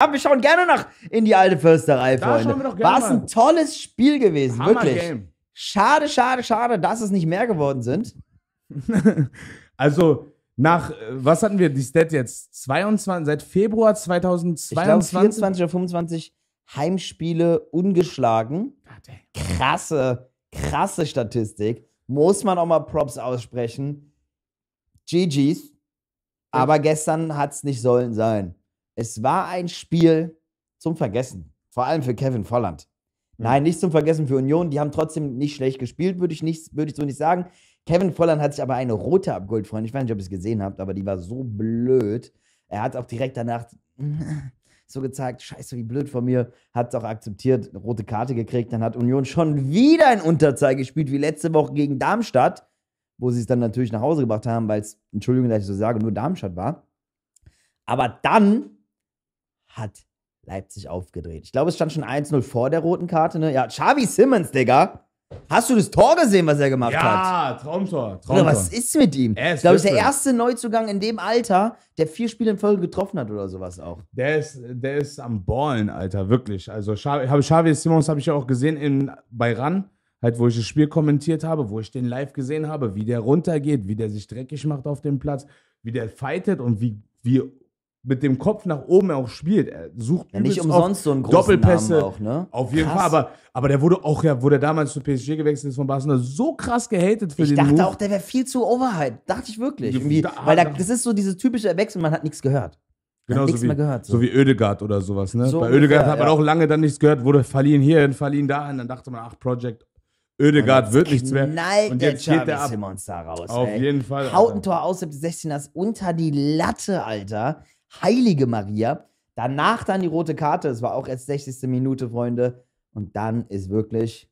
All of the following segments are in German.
Ja, wir schauen gerne noch in die alte Försterei, da Freunde. Schauen wir doch gerne War es ein tolles Spiel gewesen, Hammer wirklich. Game. Schade, schade, schade, dass es nicht mehr geworden sind. also, nach, äh, was hatten wir, die Stat jetzt? 22, seit Februar 2022? Glaub, 24 oder 25 Heimspiele ungeschlagen. Krasse, krasse Statistik. Muss man auch mal Props aussprechen. GG's. Aber gestern hat's nicht sollen sein. Es war ein Spiel zum Vergessen. Vor allem für Kevin Volland. Mhm. Nein, nicht zum Vergessen für Union. Die haben trotzdem nicht schlecht gespielt, würde ich, nicht, würd ich so nicht sagen. Kevin Volland hat sich aber eine rote abgeholt, Freunde. Ich weiß nicht, ob ihr es gesehen habt, aber die war so blöd. Er hat auch direkt danach so gezeigt, scheiße, wie blöd von mir. Hat es auch akzeptiert, eine rote Karte gekriegt. Dann hat Union schon wieder ein Unterzahl gespielt, wie letzte Woche gegen Darmstadt, wo sie es dann natürlich nach Hause gebracht haben, weil es, Entschuldigung, dass ich so sage, nur Darmstadt war. Aber dann hat Leipzig aufgedreht. Ich glaube, es stand schon 1-0 vor der roten Karte. Ne? Ja, Xavi Simmons, Digga. Hast du das Tor gesehen, was er gemacht ja, hat? Ja, Traumtor, Traumtor. Oder was ist mit ihm? Er ist ich glaube, ist der erste Neuzugang in dem Alter, der vier Spiele in Folge getroffen hat oder sowas auch. Der ist, der ist am Ballen, Alter, wirklich. Also Xavi Simmons habe ich ja auch gesehen in, bei RAN, halt, wo ich das Spiel kommentiert habe, wo ich den live gesehen habe, wie der runtergeht, wie der sich dreckig macht auf dem Platz, wie der fightet und wie, wie mit dem Kopf nach oben auch spielt. Er sucht ja, nicht umsonst so einen Doppelpässe. Namen auch, ne? Auf jeden krass. Fall. Aber, aber der wurde auch ja, wo der damals zu PSG gewechselt ist von Barcelona, so krass gehatet für ich den Ich dachte Move. auch, der wäre viel zu overhyped. Dachte ich wirklich. Irgendwie, da, weil da, das ist so diese typische Wechsel, man hat nichts gehört. Genau, so wie, gehört, so. so wie Ödegard oder sowas. Ne? So Bei Ödegard hat man ja. auch lange dann nichts gehört, wurde verliehen hierhin, verliehen dahin. Dann dachte man, ach, Project Ödegard wird nichts mehr. Und jetzt der geht der ab. Simmons da raus, Auf ey. jeden Fall. Haut ein Tor aus, 16 unter die Latte, Alter. Heilige Maria. Danach dann die rote Karte. Es war auch erst 60. Minute, Freunde. Und dann ist wirklich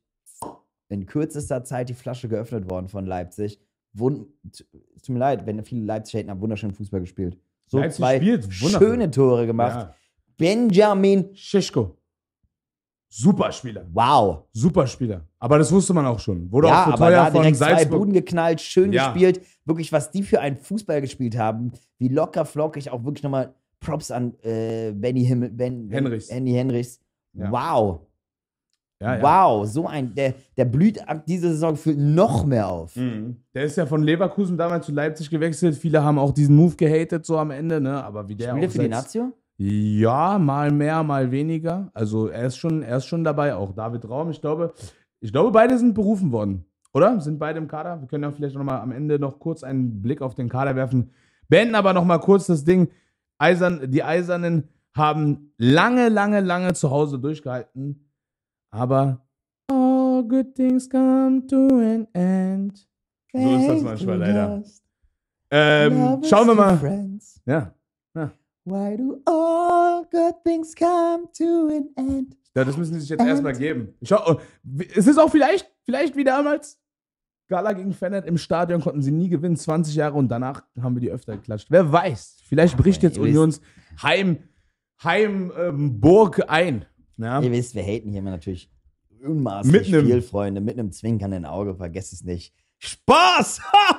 in kürzester Zeit die Flasche geöffnet worden von Leipzig. Wund tut mir leid, wenn viele leipzig hätten haben wunderschönen Fußball gespielt. So Leipzig zwei schöne Tore gemacht. Ja. Benjamin Schischko. Superspieler. Wow. Superspieler. Aber das wusste man auch schon. Wurde ja, auch aber teuer da von direkt Salzburg. zwei Buden geknallt, schön ja. gespielt. Wirklich, was die für einen Fußball gespielt haben, wie locker flockig, auch wirklich nochmal Props an äh, Benny Himmel, ben, Henrichs. Benny Henrichs. Ja. Wow. Ja, wow, so ein, der, der blüht diese Saison für noch mehr auf. Mhm. Der ist ja von Leverkusen damals zu Leipzig gewechselt. Viele haben auch diesen Move gehatet, so am Ende, ne? Aber wie der Spielt auch. für die Nazio? Ja, mal mehr, mal weniger. Also er ist schon, er ist schon dabei, auch David Raum. Ich glaube, ich glaube, beide sind berufen worden, oder? Sind beide im Kader? Wir können ja vielleicht nochmal am Ende noch kurz einen Blick auf den Kader werfen. Beenden aber nochmal kurz das Ding. Eisern, die Eisernen haben lange, lange, lange zu Hause durchgehalten. Aber all good things come to an end. So ist das manchmal leider. Ähm, schauen wir mal. Ja. ja. Why do all good things come to an end? Ja, das müssen sie sich jetzt end. erstmal geben. Schau, es ist auch vielleicht, vielleicht wie damals. Gala gegen Fennert im Stadion konnten sie nie gewinnen, 20 Jahre und danach haben wir die öfter geklatscht. Wer weiß, vielleicht bricht jetzt Unions Heim, Heimburg ähm, ein. Ja? Ihr wisst, wir haten hier immer natürlich unmaßlich mit viel, nem, Freunde. Mit einem Zwinkern in den Auge, vergesst es nicht. Spaß!